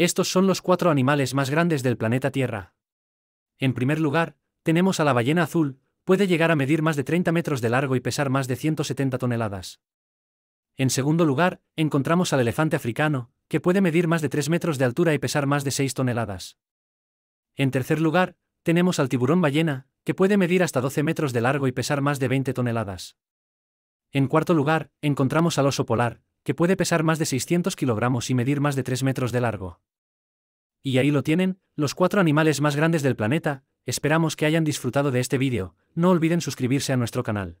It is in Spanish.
Estos son los cuatro animales más grandes del planeta Tierra. En primer lugar, tenemos a la ballena azul, puede llegar a medir más de 30 metros de largo y pesar más de 170 toneladas. En segundo lugar, encontramos al elefante africano, que puede medir más de 3 metros de altura y pesar más de 6 toneladas. En tercer lugar, tenemos al tiburón ballena, que puede medir hasta 12 metros de largo y pesar más de 20 toneladas. En cuarto lugar, encontramos al oso polar, que puede pesar más de 600 kilogramos y medir más de 3 metros de largo. Y ahí lo tienen, los cuatro animales más grandes del planeta, esperamos que hayan disfrutado de este vídeo, no olviden suscribirse a nuestro canal.